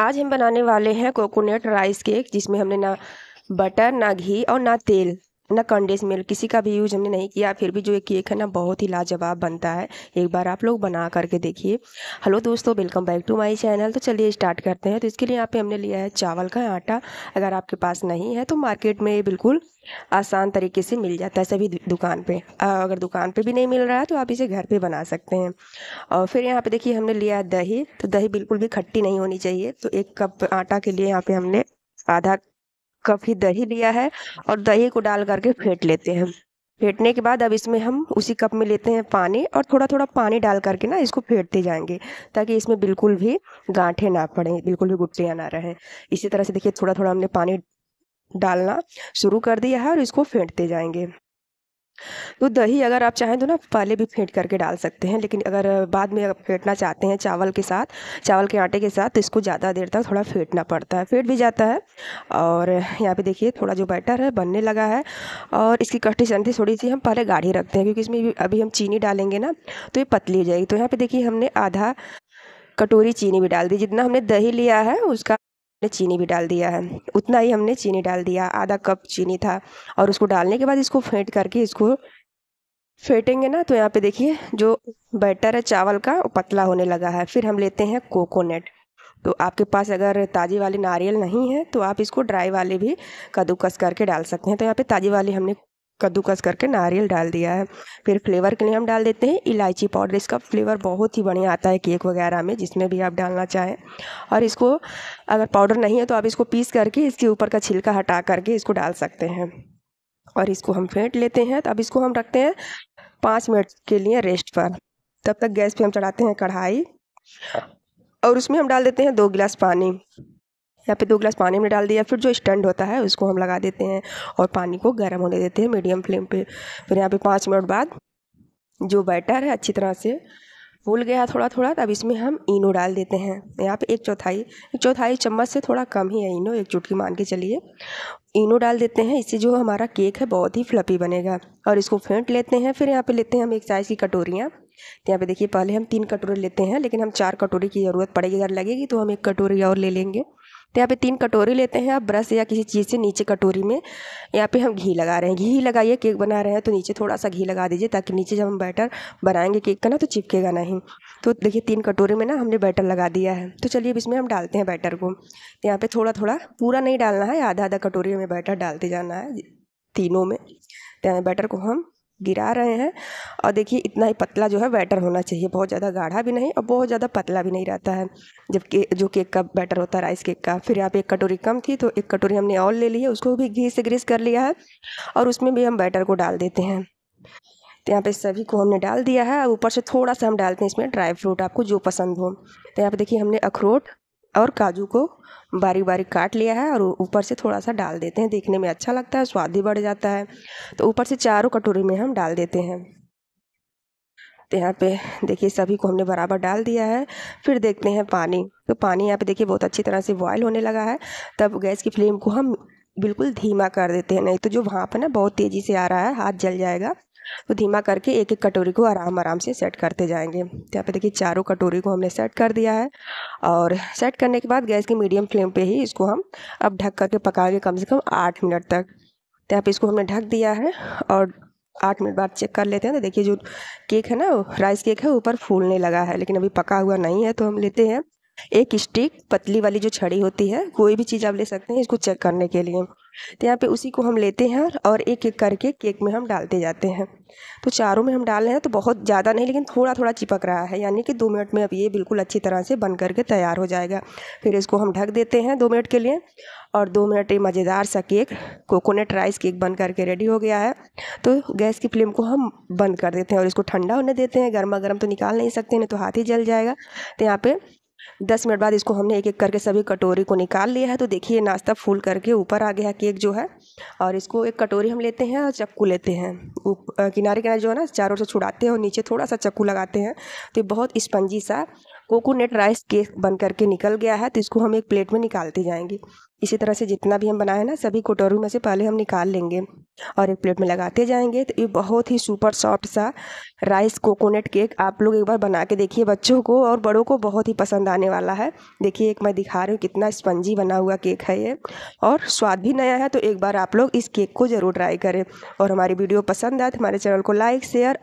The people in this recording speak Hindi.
आज हम बनाने वाले हैं कोकोनट राइस केक जिसमें हमने ना बटर ना घी और ना तेल ना कंडेस मिल किसी का भी यूज़ हमने नहीं किया फिर भी जो ये केक है ना बहुत ही लाजवाब बनता है एक बार आप लोग बना करके देखिए हेलो दोस्तों welcome back to my channel तो चलिए स्टार्ट करते हैं तो इसके लिए यहाँ पे हमने लिया है चावल का आटा अगर आपके पास नहीं है तो मार्केट में बिल्कुल आसान तरीके से मिल जाता है सभी दुकान पर अगर दुकान पर भी नहीं मिल रहा है तो आप इसे घर पर बना सकते हैं और फिर यहाँ पर देखिए हमने लिया है दही तो दही बिल्कुल भी खट्टी नहीं होनी चाहिए तो एक कप आटा के लिए यहाँ पर हमने आधा कप ही दही लिया है और दही को डाल करके फेंट लेते हैं फेंटने के बाद अब इसमें हम उसी कप में लेते हैं पानी और थोड़ा थोड़ा पानी डाल करके ना इसको फेंटते जाएंगे ताकि इसमें बिल्कुल भी गांठे ना पड़े बिल्कुल भी गुट्टियाँ ना रहें इसी तरह से देखिए थोड़ा थोड़ा हमने पानी डालना शुरू कर दिया है और इसको फेंटते जाएंगे तो दही अगर आप चाहें तो ना पहले भी फेंट करके डाल सकते हैं लेकिन अगर बाद में आप फेंटना चाहते हैं चावल के साथ चावल के आटे के साथ तो इसको ज़्यादा देर तक थोड़ा फेंटना पड़ता है फेंट भी जाता है और यहाँ पे देखिए थोड़ा जो बैटर है बनने लगा है और इसकी कस्टिशन चंदी थोड़ी सी हम पहले गाढ़ी रखते हैं क्योंकि इसमें अभी हम चीनी डालेंगे ना तो ये पतली हो जाएगी तो यहाँ पर देखिए हमने आधा कटोरी चीनी भी डाल दी जितना हमने दही लिया है उसका हमने चीनी भी डाल दिया है उतना ही हमने चीनी डाल दिया आधा कप चीनी था और उसको डालने के बाद इसको फेंट करके इसको फेंटेंगे ना तो यहाँ पे देखिए जो बैटर है चावल का वो पतला होने लगा है फिर हम लेते हैं कोकोनट तो आपके पास अगर ताज़ी वाले नारियल नहीं है तो आप इसको ड्राई वाले भी कद्दूकस करके डाल सकते हैं तो यहाँ पे ताज़ी वाले हमने कद्दूकस करके नारियल डाल दिया है फिर फ्लेवर के लिए हम डाल देते हैं इलायची पाउडर इसका फ्लेवर बहुत ही बढ़िया आता है केक वगैरह में जिसमें भी आप डालना चाहें और इसको अगर पाउडर नहीं है तो आप इसको पीस करके इसके ऊपर का छिलका हटा करके इसको डाल सकते हैं और इसको हम फेंट लेते हैं तो अब इसको हम रखते हैं पाँच मिनट के लिए रेस्ट पर तब तक गैस पर हम चढ़ाते हैं कढ़ाई और उसमें हम डाल देते हैं दो गिलास पानी यहाँ पे दो गिलास पानी में डाल दिया फिर जो स्टैंड होता है उसको हम लगा देते हैं और पानी को गर्म होने देते हैं मीडियम फ्लेम पे फिर यहाँ पे पाँच मिनट बाद जो बैटर है अच्छी तरह से फूल गया थोड़ा थोड़ा तब इसमें हम इनो डाल देते हैं यहाँ पे एक चौथाई एक चौथाई चम्मच से थोड़ा कम ही है इनो एक चुटकी मान के चलिए इनो डाल देते हैं इससे जो हमारा केक है बहुत ही फ्लपी बनेगा और इसको फेंट लेते हैं फिर यहाँ पे लेते हैं हम एक साइज़ की कटोरियाँ तो यहाँ पे देखिए पहले हम तीन कटोरे लेते हैं लेकिन हम चार कटोरी की ज़रूरत पड़ेगी अगर लगेगी तो हम एक कटोरी और ले लेंगे तो यहाँ पे तीन कटोरी लेते हैं आप ब्रश या किसी चीज़ से नीचे कटोरी में यहाँ पे हम घी लगा रहे हैं घी लगाइए केक बना रहे हैं तो नीचे थोड़ा सा घी लगा दीजिए ताकि नीचे जब हम बैटर बनाएंगे केक का ना तो चिपकेगा नहीं तो देखिए तीन कटोरी में ना हमने बैटर लगा दिया है तो चलिए अब इसमें हम डालते हैं बैटर को तो यहाँ पर थोड़ा थोड़ा पूरा नहीं डालना है आधा आधा कटोरी में बैटर डालते जाना है तीनों में तो बैटर को हम गिरा रहे हैं और देखिए इतना ही पतला जो है बैटर होना चाहिए बहुत ज़्यादा गाढ़ा भी नहीं और बहुत ज़्यादा पतला भी नहीं रहता है जबकि जो केक का बैटर होता है राइस केक का फिर यहाँ पे एक कटोरी कम थी तो एक कटोरी हमने और ले ली है उसको भी घी से ग्रीस कर लिया है और उसमें भी हम बैटर को डाल देते हैं तो यहाँ पे सभी को हमने डाल दिया है ऊपर से थोड़ा सा हम डालते हैं इसमें ड्राई फ्रूट आपको जो पसंद हो तो यहाँ पे देखिए हमने अखरोट और काजू को बारीक बारीक काट लिया है और ऊपर से थोड़ा सा डाल देते हैं देखने में अच्छा लगता है स्वाद भी बढ़ जाता है तो ऊपर से चारों कटोरी में हम डाल देते हैं तो यहाँ पे देखिए सभी को हमने बराबर डाल दिया है फिर देखते हैं पानी तो पानी यहाँ पे देखिए बहुत अच्छी तरह से बॉयल होने लगा है तब गैस की फ्लेम को हम बिल्कुल धीमा कर देते हैं नहीं तो जो भाप है ना बहुत तेज़ी से आ रहा है हाथ जल जाएगा तो धीमा करके एक एक कटोरी को आराम आराम से सेट करते जाएंगे तो यहाँ पे देखिए चारों कटोरी को हमने सेट कर दिया है और सेट करने के बाद गैस की मीडियम फ्लेम पे ही इसको हम अब ढक करके पकाएंगे कम से कम आठ मिनट तक तो यहाँ पे इसको हमने ढक दिया है और आठ मिनट बाद चेक कर लेते हैं तो देखिए जो केक है ना राइस केक है ऊपर फूलने लगा है लेकिन अभी पका हुआ नहीं है तो हम लेते हैं एक स्टिक पतली वाली जो छड़ी होती है कोई भी चीज़ आप ले सकते हैं इसको चेक करने के लिए तो यहाँ पे उसी को हम लेते हैं और एक एक करके केक में हम डालते जाते हैं तो चारों में हम डाल रहे हैं तो बहुत ज़्यादा नहीं लेकिन थोड़ा थोड़ा चिपक रहा है यानी कि दो मिनट में अब ये बिल्कुल अच्छी तरह से बन करके तैयार हो जाएगा फिर इसको हम ढक देते हैं दो मिनट के लिए और दो मिनट ये मज़ेदार सा केक कोकोनट राइस केक बन करके रेडी हो गया है तो गैस की फ्लेम को हम बंद कर देते हैं और इसको ठंडा होने देते हैं गर्मा गर्म तो निकाल नहीं सकते नहीं तो हाथ ही जल जाएगा तो यहाँ पर दस मिनट बाद इसको हमने एक एक करके सभी कटोरी को निकाल लिया है तो देखिए नाश्ता फूल करके ऊपर आ गया केक जो है और इसको एक कटोरी हम लेते हैं और चक्कू लेते हैं किनारे किनारे जो है ना चारों से छुड़ाते हैं और नीचे थोड़ा सा चक्कू लगाते हैं तो बहुत स्पंजी सा कोकोनट राइस केक बन करके निकल गया है तो इसको हम एक प्लेट में निकालते जाएंगे इसी तरह से जितना भी हम बनाए ना सभी कटोरी में से पहले हम निकाल लेंगे और एक प्लेट में लगाते जाएंगे तो ये बहुत ही सुपर सॉफ्ट सा राइस कोकोनट केक आप लोग एक बार बना के देखिए बच्चों को और बड़ों को बहुत ही पसंद आने वाला है देखिए एक मैं दिखा रही हूँ कितना स्पंजी बना हुआ केक है ये और स्वाद भी नया है तो एक बार आप लोग इस केक को ज़रूर ट्राई करें और हमारी वीडियो पसंद आए तो हमारे चैनल को लाइक शेयर